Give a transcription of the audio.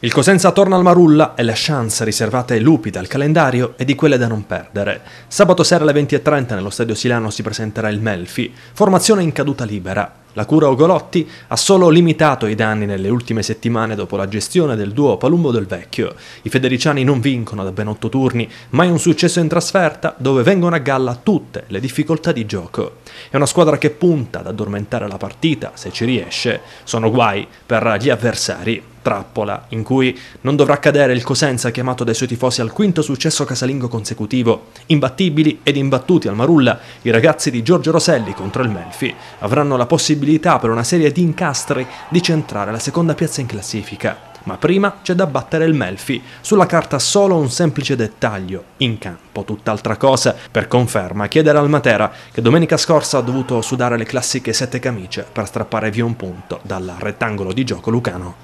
Il Cosenza torna al Marulla e le chance riservate ai lupi dal calendario è di quelle da non perdere. Sabato sera alle 20.30 nello stadio Silano si presenterà il Melfi, formazione in caduta libera. La cura Ogolotti ha solo limitato i danni nelle ultime settimane dopo la gestione del duo Palumbo del Vecchio. I federiciani non vincono da ben otto turni, mai un successo in trasferta dove vengono a galla tutte le difficoltà di gioco. È una squadra che punta ad addormentare la partita se ci riesce. Sono guai per gli avversari trappola, in cui non dovrà cadere il Cosenza chiamato dai suoi tifosi al quinto successo casalingo consecutivo. Imbattibili ed imbattuti al Marulla, i ragazzi di Giorgio Roselli contro il Melfi avranno la possibilità per una serie di incastri di centrare la seconda piazza in classifica. Ma prima c'è da battere il Melfi, sulla carta solo un semplice dettaglio, in campo tutt'altra cosa, per conferma chiedere al Matera che domenica scorsa ha dovuto sudare le classiche sette camicie per strappare via un punto dal rettangolo di gioco lucano.